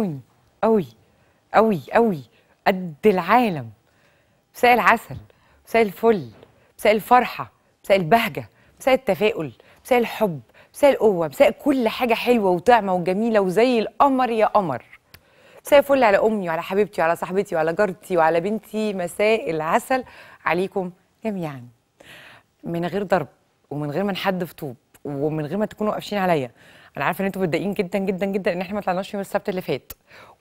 بيحبوني قوي قوي قوي قد العالم مساء العسل مساء الفل مساء الفرحه مساء البهجه مساء التفاؤل مساء الحب مساء القوه مساء كل حاجه حلوه وطعمه وجميله وزي القمر يا قمر مساء الفل على امي وعلى حبيبتي وعلى صاحبتي وعلى جارتي وعلى بنتي مساء العسل عليكم جميعا من غير ضرب ومن غير ما حد في طوب ومن غير ما تكونوا قافشين عليا انا عارفه ان انتوا متضايقين جدا جدا جدا ان احنا ما طلعناش يوم السبت اللي فات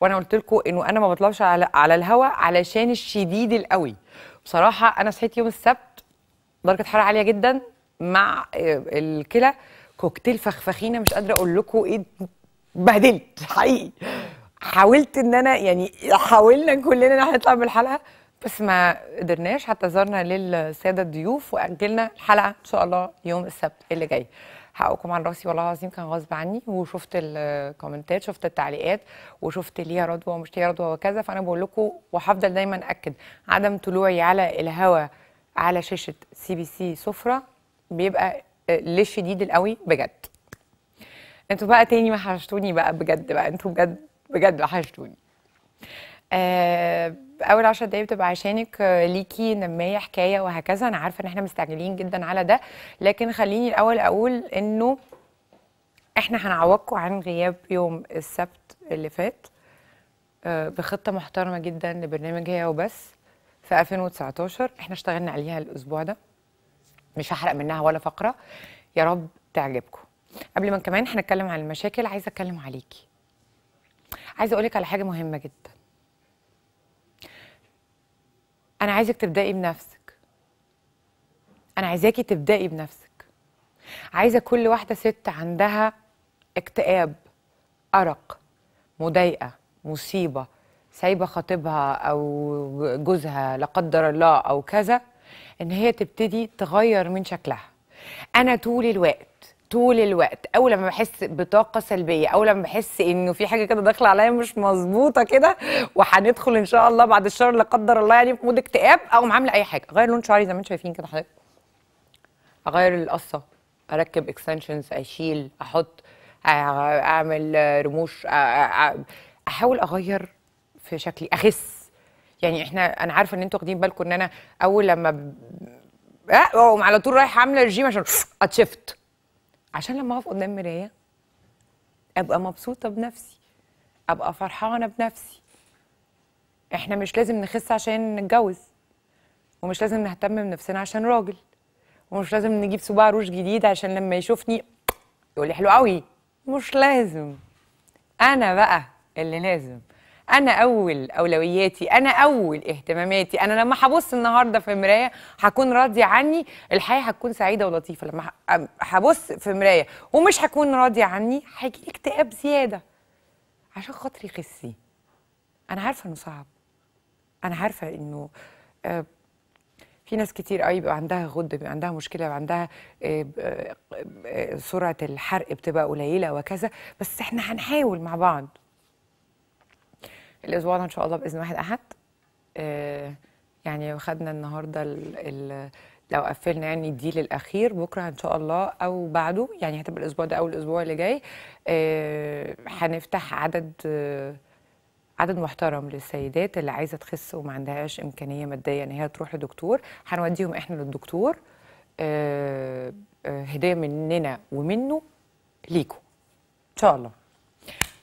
وانا قلت لكم انه انا ما بطلعش على على الهوا علشان الشديد القوي بصراحه انا صحيت يوم السبت درجه حراره عاليه جدا مع آه، الكلى كوكتيل فخفخينه مش قادره اقول لكم ايه بهدلت حقيقي حاولت ان انا يعني حاولنا كلنا ان احنا نطلع من الحلقه بس ما قدرناش حتى زرنا للساده الضيوف واجلنا الحلقه ان شاء الله يوم السبت اللي جاي حقكم على راسي والله العظيم كان غصب عني وشفت الكومنتات شفت التعليقات وشفت ليها رضوى ومش ليها رضوى وكذا فانا بقول لكم وهفضل دايما اكد عدم طلوعي على الهواء على شاشه سي بي سي سفره بيبقى آه، للشديد القوي بجد انتوا بقى تاني ما حشتوني بقى بجد بقى انتوا بجد بجد وحشتوني آه اول 10 دقايق بتبقى عشانك آه، ليكي نمايه حكايه وهكذا انا عارفه ان احنا مستعجلين جدا على ده لكن خليني الاول اقول انه احنا هنعوضكم عن غياب يوم السبت اللي فات آه، بخطه محترمه جدا لبرنامج هي وبس في 2019 احنا اشتغلنا عليها الاسبوع ده مش هحرق منها ولا فقره يا رب تعجبكم قبل ما كمان هنتكلم عن المشاكل عايزه اتكلم عليكي عايزه اقول لك على حاجه مهمه جدا عايزك تبدأي بنفسك أنا عايزاكي تبدأي بنفسك عايزة كل واحدة ست عندها اكتئاب أرق مضايقة مصيبة سايبة خطيبها أو جوزها لا قدر الله أو كذا إن هي تبتدي تغير من شكلها أنا طول الوقت طول الوقت اول لما بحس بطاقه سلبيه اول لما بحس انه في حاجه كده داخله عليا مش مظبوطه كده وهندخل ان شاء الله بعد الشهر لا قدر الله يعني في مود اكتئاب اقوم عامله اي حاجه اغير لون شعري زي ما انتم شايفين كده حضرتك اغير القصه اركب اكستنشنز اشيل احط اعمل رموش احاول اغير في شكلي اخس يعني احنا انا عارفه ان انتوا واخدين بالكم ان انا اول لما اقوم على طول رايحه عامله رجيم عشان اتشفت عشان لما اقف قدام مرايه ابقى مبسوطه بنفسي ابقى فرحانه بنفسي احنا مش لازم نخس عشان نتجوز ومش لازم نهتم بنفسنا عشان راجل ومش لازم نجيب صباع روش جديد عشان لما يشوفني يقول لي حلو قوي مش لازم انا بقى اللي لازم انا اول اولوياتي انا اول اهتماماتي انا لما هبص النهارده في مرايه هكون راضيه عني الحياه هتكون سعيده ولطيفه لما هبص في مرايه ومش هكون راضيه عني هيجي لي اكتئاب زياده عشان خاطري خسي انا عارفه انه صعب انا عارفه انه آه، في ناس كتير قوي بيبقى عندها غده بيبقى عندها مشكله بيبقى عندها آه، آه، سرعه الحرق بتبقى قليله وكذا بس احنا هنحاول مع بعض الاسبوع ده ان شاء الله باذن واحد احد آه، يعني خدنا النهارده ال ال لو قفلنا يعني الديل الاخير بكره ان شاء الله او بعده يعني هتبقى الاسبوع ده او الاسبوع اللي جاي آه، هنفتح عدد عدد محترم للسيدات اللي عايزه تخس وما عندهاش امكانيه ماديه ان هي تروح لدكتور هنوديهم احنا للدكتور آه، هديه مننا ومنه ليكم ان شاء الله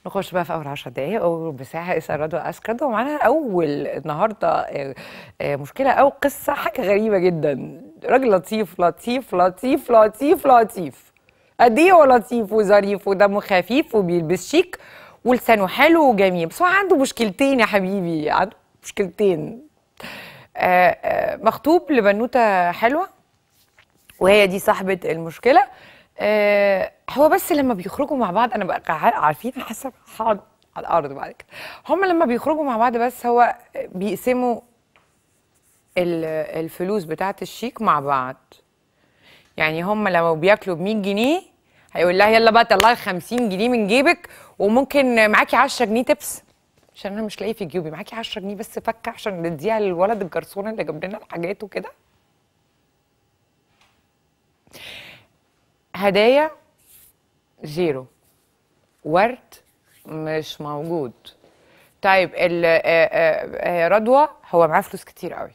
نخش بقى في اول 10 دقائق وبساعه ربع ساعه اسال رضوى اسكرد ومعانا اول النهارده آه، آه، مشكله او قصه حاجه غريبه جدا راجل لطيف لطيف لطيف لطيف لطيف قد ايه هو لطيف وظريف ودمه خفيف وبيلبس شيك ولسانه حلو وجميل بس هو عنده مشكلتين يا حبيبي عنده مشكلتين آه، مخطوب لبنوته حلوه وهي دي صاحبه المشكله آه، هو بس لما بيخرجوا مع بعض انا بقى عارفين حسب هقعد على الارض بعد كده هم لما بيخرجوا مع بعض بس هو بيقسموا الفلوس بتاعه الشيك مع بعض يعني هم لو بياكلوا ب 100 جنيه هيقول لها يلا بقى طلعي 50 جنيه من جيبك وممكن معاكي 10 جنيه تبس عشان انا مش لاقي في جيوبي معاكي 10 جنيه بس فكه عشان نديها للولد الجرسون اللي جاب لنا الحاجات وكده هدايا زيرو ورد مش موجود طيب آه، آه، آه، رضوى هو معاه فلوس كتير قوي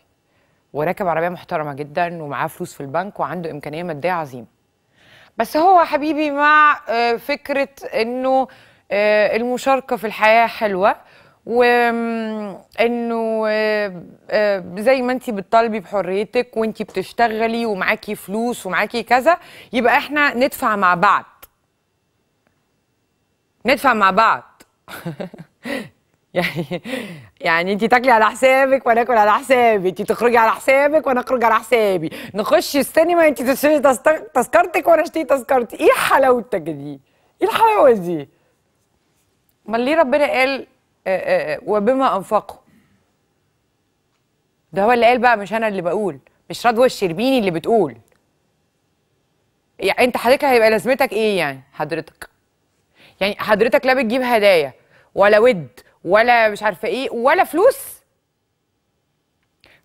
وراكب عربيه محترمه جدا ومعاه فلوس في البنك وعنده امكانيه ماديه عظيمه بس هو حبيبي مع فكره انه المشاركه في الحياه حلوه وانه آه، آه، زي ما انت بتطالبي بحريتك وانت بتشتغلي ومعاكي فلوس ومعاكي كذا يبقى احنا ندفع مع بعض ندفع مع بعض يعني يعني انت تاكلي على حسابك وانا اكل على حسابي انت تخرجي على حسابك وانا اخرج على حسابي نخش السينما انت تشتري تذكرتك وانا اشتري تذكرتي ايه حلاوتك دي ايه الحلاوه دي امال ليه ربنا قال آه، آه، آه، وبما أنفقوا ده هو اللي قال بقى مش أنا اللي بقول مش رضوى الشربيني اللي بتقول يعني أنت حضرتك هيبقى لازمتك إيه يعني حضرتك يعني حضرتك لا بتجيب هدايا ولا ود ولا مش عارفة إيه ولا فلوس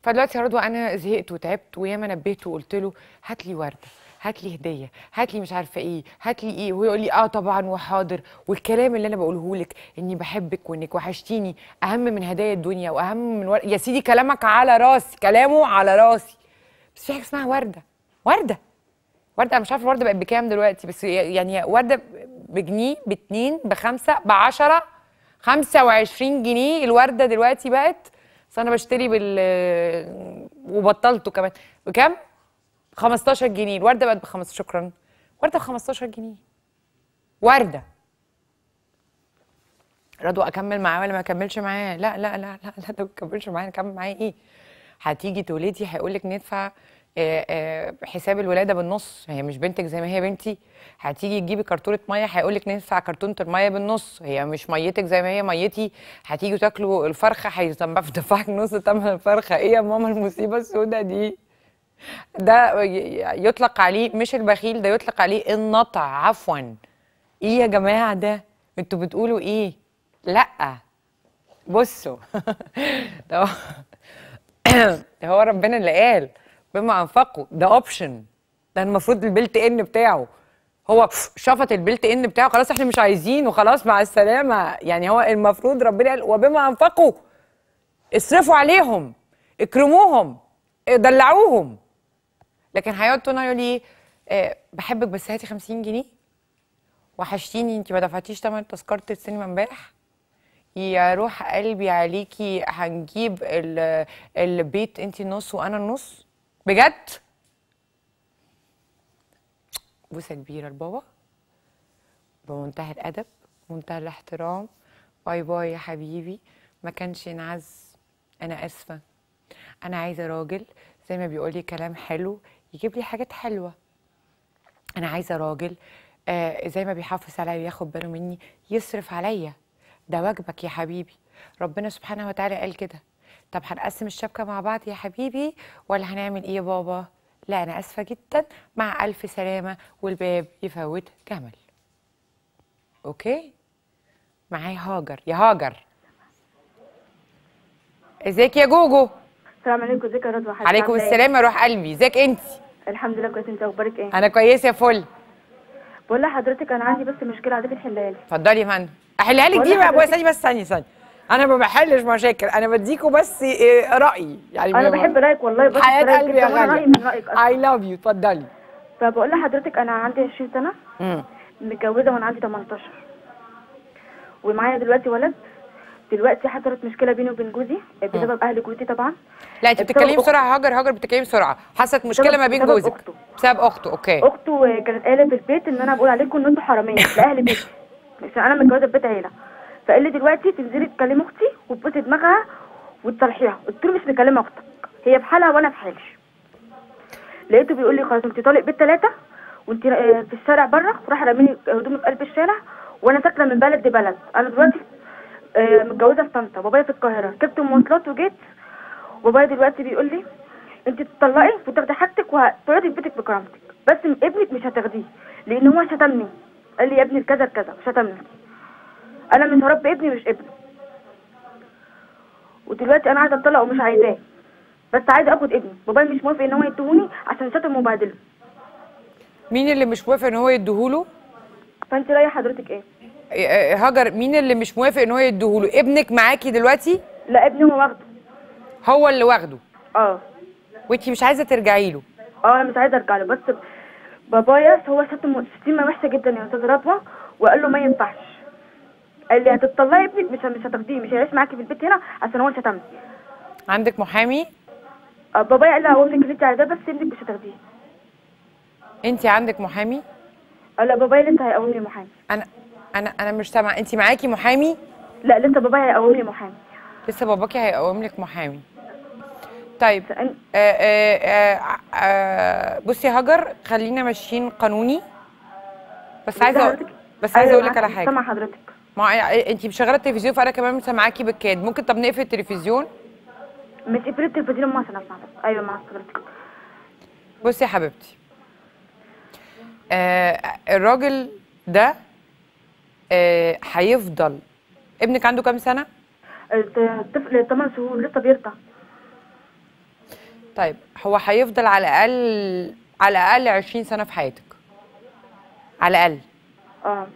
فدلوقتي يا رضوى أنا زهقت وتعبت وياما نبهته وقلت له هات لي ورده هات لي هديه هات لي مش عارفه ايه هات لي ايه ويقول لي اه طبعا وحاضر والكلام اللي انا بقوله لك اني بحبك وانك وحشتيني اهم من هدايا الدنيا واهم من ور... يا سيدي كلامك على راسي كلامه على راسي بس في حاجه اسمها ورده ورده ورده انا مش عارفه الورده بقت بكام دلوقتي بس يعني ورده بجنيه باتنين بخمسه بعشره 25 جنيه الورده دلوقتي بقت بس انا بشتري بال وبطلته كمان بكام؟ 15 جنيه الورده بقت ب 15 شكرا ورده ب 15 جنيه ورده رضوى اكمل معاه ولا ما اكملش معاه لا لا لا لا لا ما تكملش معايا نكمل معايا ايه هتيجي تولدي هيقول لك ندفع آه، آه، حساب الولاده بالنص هي مش بنتك زي ما هي بنتي هتيجي تجيبي كرتونه ميه هيقول لك ندفع كرتونه الميه بالنص هي مش ميتك زي ما هي ميتي هتيجي تاكلوا الفرخه هيدفعك نص ثمن الفرخه ايه يا ماما المصيبه السوداء دي ده يطلق عليه مش البخيل ده يطلق عليه النطع عفوا ايه يا جماعه ده انتوا بتقولوا ايه لا بصوا ده هو ربنا اللي قال بما انفقوا ده اوبشن ده المفروض البلت ان بتاعه هو شفط البلت ان بتاعه خلاص احنا مش عايزين وخلاص مع السلامه يعني هو المفروض ربنا قال وبما انفقوا اصرفوا عليهم اكرموهم دلعوهم لكن هيقعد طول يقول لي آه، بحبك بس هاتي 50 جنيه وحشتيني انت ما دفعتيش ثمن تذكره السينما امبارح يا روح قلبي عليكي هنجيب البيت انت النص وانا النص بجد بوسه كبيره لبابا بمنتهى الادب منتهى الاحترام باي باي يا حبيبي ما كانش ينعز انا اسفه انا عايزه راجل زي ما بيقولي كلام حلو يجيب لي حاجات حلوه انا عايزه راجل آه زي ما بيحافظ عليا وياخد باله مني يصرف عليا ده واجبك يا حبيبي ربنا سبحانه وتعالى قال كده طب هنقسم الشبكه مع بعض يا حبيبي ولا هنعمل ايه يا بابا لا انا اسفه جدا مع الف سلامه والباب يفوت جمل اوكي معايا هاجر يا هاجر ازيك يا جوجو السلام عليكم ازيك يا رضوى عليكم إيه؟ السلام يا روح قلبي ازيك انتي الحمد لله كويسه انت اخبارك ايه انا كويسه يا فل بقول لحضرتك انا عندي بس مشكله عايزاك تحلها لي اتفضلي يا فندم احلها لك دي بقى ثانيه بس ثانيه ثانيه انا ما بحلش مشاكل انا بديكوا بس آه، رايي يعني انا بحب رايك والله بس حياه قلبي يا غالي رايي من رايك اي لاف يو اتفضلي فبقول لحضرتك انا عندي 20 سنه امم متجوزه وانا عندي 18 ومعايا دلوقتي ولد دلوقتي حصلت مشكله بيني وبين جوزي آه، بسبب اهل جوزي طبعا لا انت بتتكلمي بسرعه هاجر هاجر بتتكلمي بسرعه حصلت مشكله ما بين جوزك أخته. بسبب اخته اوكي اخته آه، كانت قايله في البيت ان انا بقول عليكم ان انتوا حراميه لاهل بيتي بس انا متجوزه في بيت عيله فقال لي دلوقتي تنزلي تكلمي اختي وتبوسي دماغها وتصالحيها قلت له مش مكلمه اختك هي في حالها وانا في حالي لقيته بيقول لي خلاص انت طالق بيت ثلاثه وانت آه، في الشارع بره وراح راميني هدومي في قلب الشارع وانا ساكنه من بلد لبلد انا دلوقتي متجوزه في طنطا بابايا في القاهره جبت مواصلات وجيت وبابايا دلوقتي بيقول لي انت تطلقي وتاخدي حاجتك وتقعدي في بيتك بكرامتك بس ابنك مش هتاخديه لان هو شتمني قال لي يا ابني كذا كذا شتمني انا من هرب ابني مش ابني ودلوقتي انا عايزه اطلق ومش عايزاه بس عايزه اخد ابني بابايا مش موافق ان هو يديهوني عشان شتم وبهدله مين اللي مش موافق ان هو يديهوله فانت رايح حضرتك ايه آه، هاجر مين اللي مش موافق ان هو يديهوله ابنك معاكي دلوقتي لا ابني هو واخده هو اللي واخده اه وانتي مش عايزه ترجعي له اه انا مش عايزه ارجع له بس بابايا هو شتم شتيمه وحشه جدا يا استاذ رضوى وقال له ما ينفعش قال لي هتطلعي ابنك مش مش هتاخديه مش هيعيش معاكي في البيت هنا عشان هو شتمني عندك محامي آه بابايا قال لي هو ابنك اللي على ده بس ابنك مش هتاخديه انت عندك محامي آه، لا بابايا انت هيقومني محامي انا انا انا مش سامعه انت معاكي محامي لا لسه بابايا هيقوم لي محامي لسه باباكي هيقوم لك محامي طيب آآ آآ آآ بصي هاجر خلينا ماشيين قانوني بس عايزه بس عايزه أيوة، اقول لك على حاجه سامع حضرتك ما انت مشغله التلفزيون فانا كمان سامعاكي بالكاد ممكن طب نقفل التلفزيون مش قفلت التلفزيون ما عشان ايوه مع حضرتك بصي يا حبيبتي آه، الراجل ده آه، هيفضل ابنك عنده كام سنه الطفل 8 شهور لسه بيرضع طيب هو هيفضل على الاقل على الاقل 20 سنه في حياتك على الاقل اه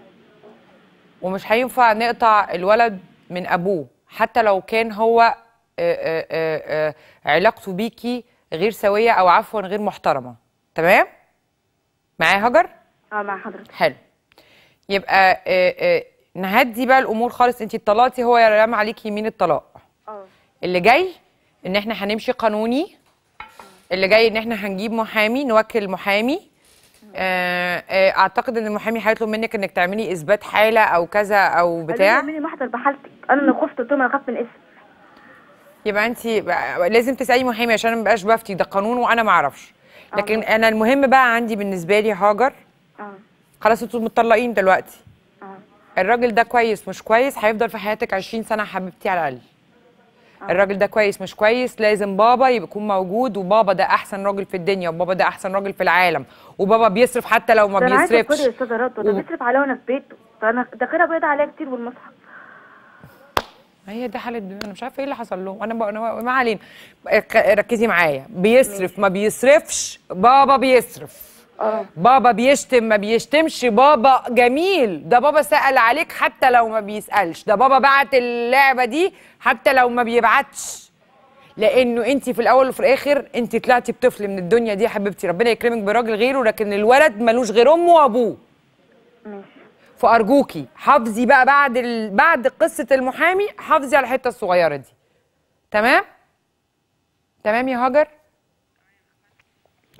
ومش هينفع نقطع الولد من ابوه حتى لو كان هو آآ آه، آآ آه، علاقته بيكي غير سويه او عفوا غير محترمه تمام معايا هجر اه مع حضرتك حلو يبقى آه، آه، نهدي بقى الامور خالص انت اتطلقتي هو رمى عليك يمين الطلاق اه اللي جاي ان احنا هنمشي قانوني اللي جاي ان احنا هنجيب محامي نوكل محامي آه، اعتقد ان المحامي هيطلب منك انك تعملي اثبات حاله او كذا او بتاع مني محضر بحالتك انا اللي خفت قلت لهم انا خفت من اسم يبقى انت لازم تسالي محامي عشان ما بقاش بفتي ده قانون وانا ما اعرفش لكن انا المهم بقى عندي بالنسبه لي هاجر اه خلاص انتوا متطلقين دلوقتي اه الراجل ده كويس مش كويس هيفضل في حياتك 20 سنه حبيبتي على الاقل اه. الراجل ده كويس مش كويس لازم بابا يكون موجود وبابا ده احسن راجل في الدنيا وبابا ده احسن راجل في العالم وبابا بيصرف حتى لو ما بيصرفش انا عايزه يا استاذه رضوى ده بيصرف عليا وانا في بيته فانا داخله بيض عليا كتير والمصحف هي دي حاله انا مش عارفه ايه اللي حصل لهم انا بقى ما علينا ركزي معايا بيصرف ما بيصرفش بابا بيصرف اه. بابا بيشتم ما بيشتمش بابا جميل ده بابا سأل عليك حتى لو ما بيسألش ده بابا بعت اللعبة دي حتى لو ما بيبعتش لأنه أنت في الأول وفي الآخر أنت طلعتي بطفل من الدنيا دي يا حبيبتي ربنا يكرمك براجل غيره لكن الولد ملوش غير أمه وأبوه فأرجوكي حافظي بقى بعد ال... بعد قصة المحامي حافظي على الحتة الصغيرة دي تمام؟ تمام يا هاجر؟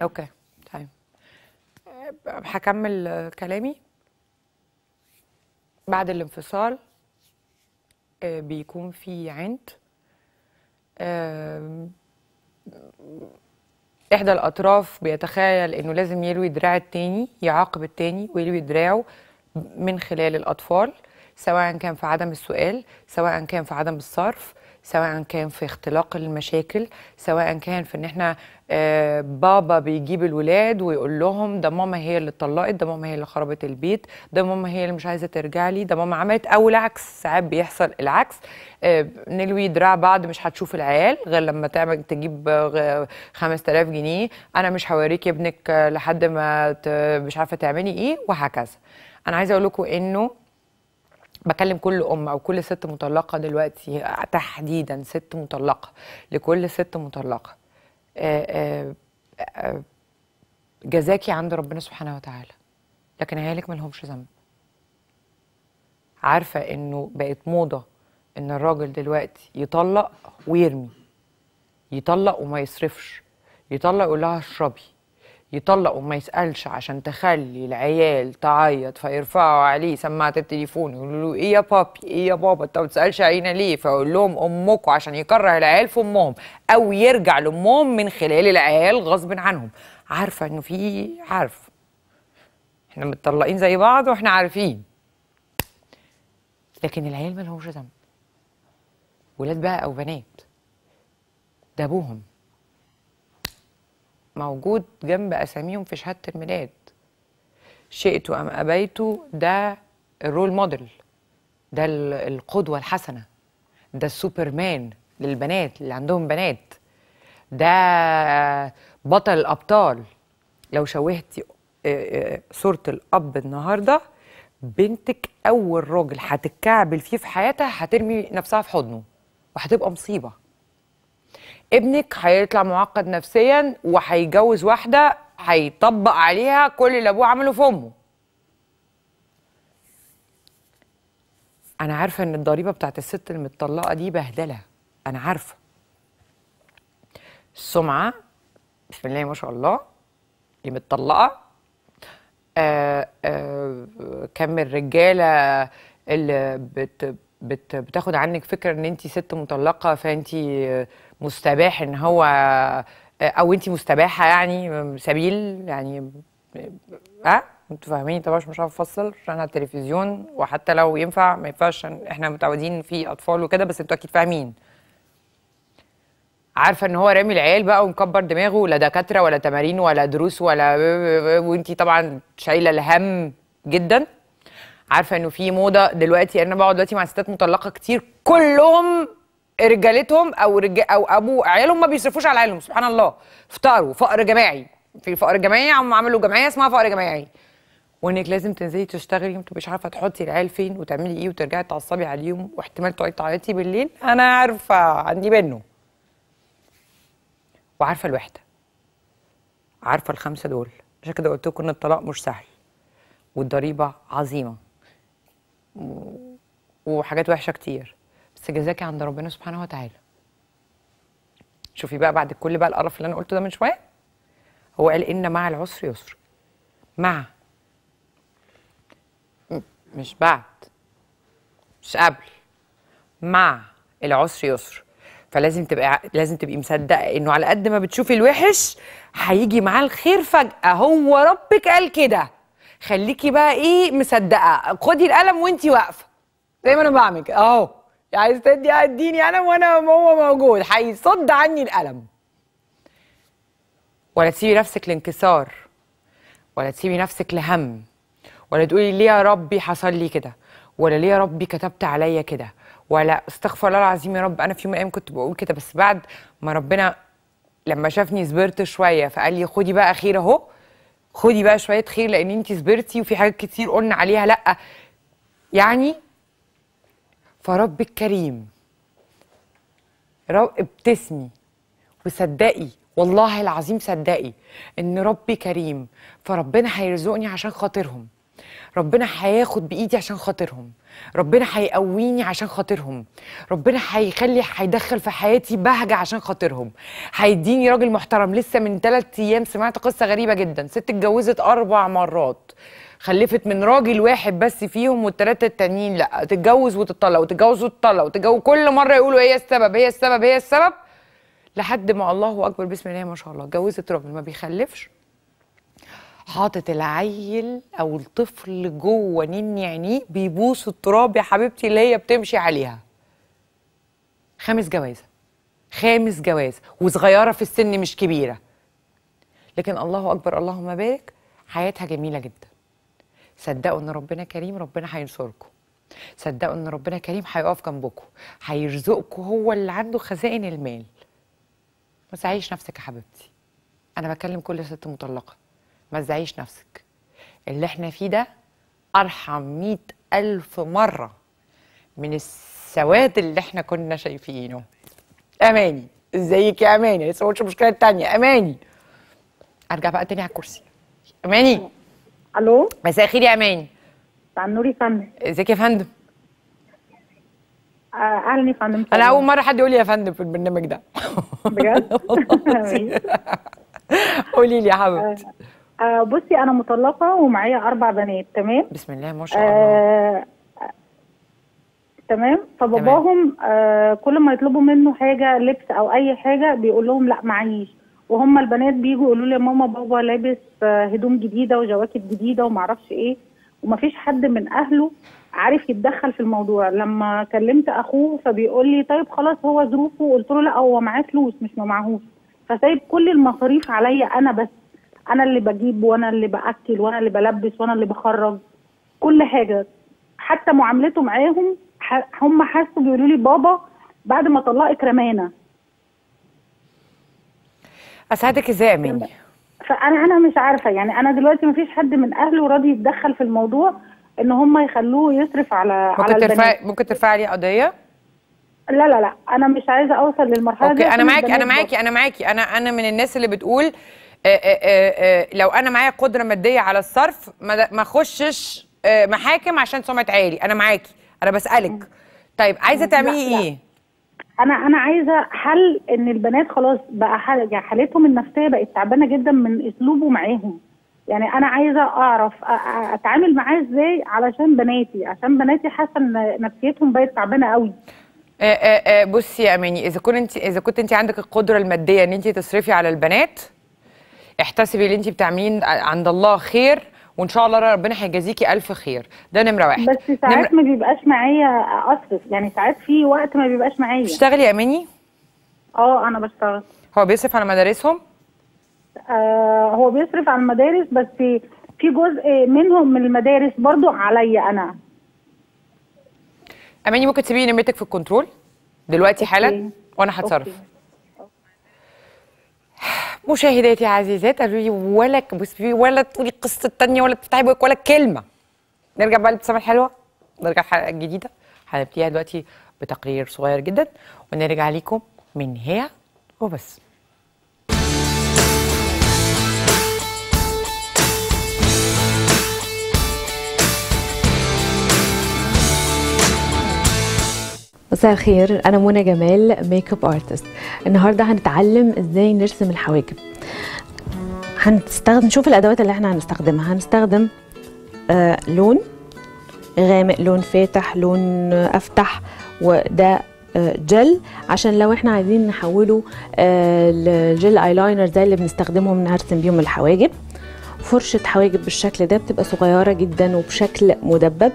أوكي هكمل كلامي بعد الانفصال آه، بيكون في عند آه، إحدى الأطراف بيتخيل إنه لازم يلوي دراع التاني يعاقب التاني ويلوي دراعه من خلال الأطفال سواء كان في عدم السؤال سواء كان في عدم الصرف سواء كان في اختلاق المشاكل سواء كان في ان احنا آه، بابا بيجيب الولاد ويقول لهم ده ماما هي اللي اتطلقت ده ماما هي اللي خربت البيت ده ماما هي اللي مش عايزه ترجع لي ده ماما عملت او العكس ساعات بيحصل العكس آه، نلوي دراع بعض مش هتشوف العيال غير لما تعمل تجيب 5000 آه، جنيه انا مش هوريك ابنك لحد ما مش عارفه تعملي ايه وهكذا انا عايزه اقول لكم انه بكلم كل ام او كل ست مطلقه دلوقتي تحديدا ست مطلقه لكل ست مطلقه آه، آه، آه، جزاكي عند ربنا سبحانه وتعالى لكن عيالك لهمش ذنب عارفه انه بقت موضه ان الراجل دلوقتي يطلق ويرمي يطلق وما يصرفش يطلق يقول لها اشربي يطلق وما يسألش عشان تخلي العيال تعيط فيرفعوا عليه سماعة التليفون يقولوا له إيه يا بابي إيه يا بابا أنت ما بتسألش علينا ليه فيقول لهم أمكم عشان يكره العيال في أمهم أو يرجع لأمهم من خلال العيال غصب عنهم عارفة إنه في عارف إحنا متطلقين زي بعض وإحنا عارفين لكن العيال ما لهمش ذنب ولاد بقى أو بنات ده أبوهم موجود جنب اساميهم في شهاده الميلاد شئت ام ابيت ده الرول موديل ده القدوه الحسنه ده السوبرمان للبنات اللي عندهم بنات ده بطل الابطال لو شوهتي آه، آه، صوره الاب النهارده بنتك اول راجل هتتكعبل فيه في حياتها هترمي نفسها في حضنه وهتبقى مصيبه ابنك هيطلع معقد نفسيا وهيتجوز واحده هيطبق عليها كل اللي ابوه عمله في امه انا عارفه ان الضريبه بتاعت الست المطلقه دي بهدله انا عارفه السمعه بسم الله ما شاء الله اللي متطلقه آآ آه، آآ آه، كم الرجاله اللي بت بت بتاخد عنك فكره ان انت ست مطلقه فانت مستباح ان هو آه، او انت مستباحه يعني سبيل يعني اه انتوا فاهمين طبعا مش عارف افصل عشان التلفزيون وحتى لو ينفع ما ينفعش عشان احنا متعودين في اطفال وكده بس انتوا اكيد فاهمين عارفه ان هو رامي العيال بقى ومكبر دماغه لا دكاتره ولا تمارين ولا دروس ولا وانت طبعا شايله الهم جدا عارفه انه في موضه دلوقتي انا بقعد دلوقتي مع ستات مطلقه كتير كلهم رجالتهم او رج... او ابو عيالهم ما بيصرفوش على عيالهم سبحان الله افطروا فقر جماعي في الفقر الجماعي هم عملوا جمعيه اسمها فقر جماعي وانك لازم تنزلي تشتغلي وانت مش عارفه تحطي العيال فين وتعملي ايه وترجعي تعصبي عليهم واحتمال تقعدي تعيطي بالليل انا عارفه عندي منه وعارفه الوحده عارفه الخمسه دول عشان كده قلت لكم ان الطلاق مش سهل والضريبه عظيمه وحاجات وحشه كتير بس جزاكي عند ربنا سبحانه وتعالى شوفي بقى بعد كل بقى القرف اللي انا قلته ده من شويه هو قال ان مع العسر يسر مع مش بعد مش قبل مع العسر يسر فلازم تبقى لازم تبقي مصدقه انه على قد ما بتشوفي الوحش هيجي معاه الخير فجاه هو ربك قال كده خليكي بقى ايه مصدقه خدي القلم وانتي واقفه زي ما انا بعمل كده اهو عايز تدي اديني انا وانا هو موجود هيصد عني الالم ولا تسيبي نفسك لانكسار ولا تسيبي نفسك لهم ولا تقولي ليه يا ربي حصل لي كده ولا ليه يا ربي كتبت عليا كده ولا استغفر الله العظيم يا رب انا في يوم من الايام كنت بقول كده بس بعد ما ربنا لما شافني صبرت شويه فقال لي خدي بقى خير اهو خدي بقى شويه خير لان انت صبرتي وفي حاجات كتير قلنا عليها لا يعني فرب الكريم ابتسمي وصدقي والله العظيم صدقي ان ربي كريم فربنا هيرزقني عشان خاطرهم ربنا هياخد بايدي عشان خاطرهم ربنا هيقويني عشان خاطرهم ربنا هيخلي هيدخل في حياتي بهجه عشان خاطرهم هيديني راجل محترم لسه من ثلاث ايام سمعت قصه غريبه جدا ست اتجوزت اربع مرات خلفت من راجل واحد بس فيهم والتلاته التانيين لا تتجوز وتطلق وتتجوز وتطلق وتتجوز كل مره يقولوا هي السبب هي السبب هي السبب لحد ما الله اكبر بسم الله ما شاء الله اتجوزت راجل ما بيخلفش حاطط العيل او الطفل جوه نني عينيه بيبوس التراب يا حبيبتي اللي هي بتمشي عليها خامس جوازه خامس جواز وصغيره في السن مش كبيره لكن الله اكبر اللهم بارك حياتها جميله جدا صدقوا ان ربنا كريم ربنا هينصركم صدقوا ان ربنا كريم هيقف جنبكم هيرزقكم هو اللي عنده خزائن المال ما تزعيش نفسك يا حبيبتي انا بكلم كل ست مطلقه ما تزعيش نفسك اللي احنا فيه ده ارحم مئة الف مره من السواد اللي احنا كنا شايفينه اماني ازيك يا اماني لسه ما قلتش المشكله الثانيه اماني ارجع بقى تاني على الكرسي اماني الو مساء الخير يا امان مساء فندم ازيك يا فندم اهلا يا فندم انا اول مره حد يقول لي يا فندم في البرنامج ده بجد قولي لي يا حبيبتي آه،, آه بصي انا مطلقه ومعايا اربع بنات تمام بسم الله ما شاء الله آه تمام فباباهم آه كل ما يطلبوا منه حاجه لبس او اي حاجه بيقول لهم لا معيش وهم البنات بيجوا يقولوا لي ماما بابا لابس آه، هدوم جديده وجواكت جديده ومعرفش ايه ومفيش حد من اهله عارف يتدخل في الموضوع لما كلمت اخوه فبيقول لي طيب خلاص هو ظروفه قلت له لا هو معاه فلوس مش ما معهوش فسايب كل المصاريف عليا انا بس انا اللي بجيب وانا اللي باكل وانا اللي بلبس وانا اللي بخرج كل حاجه حتى معاملته معاهم هم حسوا بيقولوا لي بابا بعد ما طلقك رمانه اسعدك ازاي اماني فانا انا مش عارفه يعني انا دلوقتي ما فيش حد من اهله راضي يتدخل في الموضوع ان هم يخلوه يصرف على ممكن على ترفع ممكن ترفعي عليه قضيه لا لا لا انا مش عايزه اوصل للمرحله أوكي. دي انا معاكي انا معاكي انا معاكي انا انا من الناس اللي بتقول آآ آه، آآ آه، آآ آه، لو انا معايا قدره ماديه على الصرف ما اخشش محاكم عشان سمعه عالي انا معاكي انا بسالك طيب عايزه تعملي ايه انا انا عايزه حل ان البنات خلاص بقى حل يعني حالتهم النفسيه بقت تعبانه جدا من اسلوبه معاهم يعني انا عايزه اعرف اتعامل معاه ازاي علشان بناتي عشان بناتي حاسه ان نفسيتهم بقت تعبانه قوي بصي يا اماني اذا كنت اذا كنت انت عندك القدره الماديه ان انت تصرفي على البنات احتسبي اللي انت بتعمليه عند الله خير وان شاء الله ربنا هيجازيكي الف خير ده نمره واحد بس ساعات نمر... ما بيبقاش معايا اصرف يعني ساعات في وقت ما بيبقاش معايا بتشتغلي يا اماني اه انا بشتغل هو بيصرف على مدارسهم آه هو بيصرف على المدارس بس في جزء منهم من المدارس برضو عليا انا اماني ممكن تسيبي نمرتك في الكنترول دلوقتي حالا وانا هتصرف مشاهداتي عزيزات قالوا لي ولا ولا تقولي قصه تانية ولا تفتحي بوك ولا كلمه نرجع بقى للابتسامه الحلوه نرجع الحلقه الجديده هنبتديها دلوقتي بتقرير صغير جدا ونرجع ليكم من هي وبس مساء الخير انا منى جمال ميك اب ارتست النهارده هنتعلم ازاي نرسم الحواجب هنستخدم نشوف الادوات اللي احنا هنستخدمها هنستخدم آه لون غامق لون فاتح لون افتح وده آه، جل عشان لو احنا عايزين نحوله آه لجل ايلاينر زي اللي بنستخدمهم نرسم بيهم الحواجب فرشة حواجب بالشكل ده بتبقى صغيرة جدا وبشكل مدبب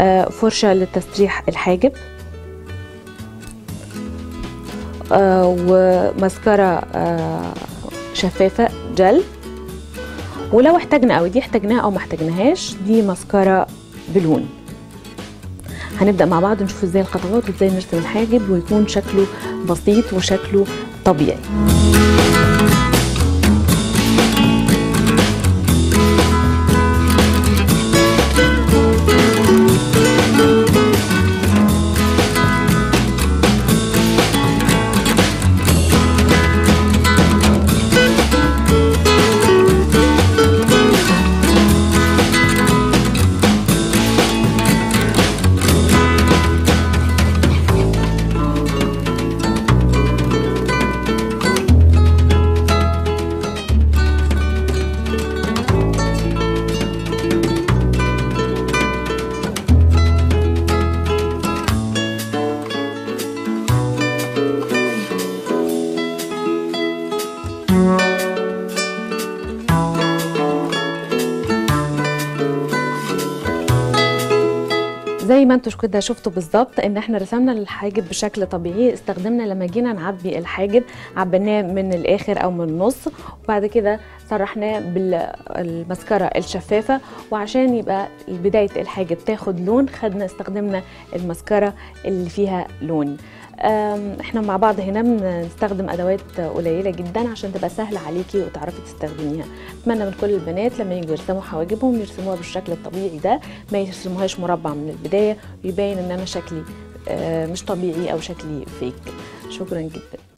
آه، فرشة لتسريح الحاجب آه، ومسكرة آه، شفافة جل ولو احتاجنا او دي احتاجناها او ما احتاجناهاش دي مسكرة بلون هنبدأ مع بعض نشوف ازاي الخطوات وازاي نرسم الحاجب ويكون شكله بسيط وشكله طبيعي زي ما انتوا كده شفتوا بالظبط ان احنا رسمنا الحاجب بشكل طبيعي استخدمنا لما جينا نعبي الحاجب عبيناه من الاخر او من النص وبعد كده سرحناه بالمسكره الشفافه وعشان يبقى بدايه الحاجب تاخد لون خدنا استخدمنا المسكره اللي فيها لون احنا مع بعض هنا بنستخدم ادوات قليله جدا عشان تبقى سهله عليكي وتعرفي تستخدميها اتمنى من كل البنات لما يجوا يرسموا حواجبهم يرسموها بالشكل الطبيعي ده ما يرسموهاش مربع من البدايه ويبين ان انا شكلي أه، مش طبيعي او شكلي فيك شكرا جدا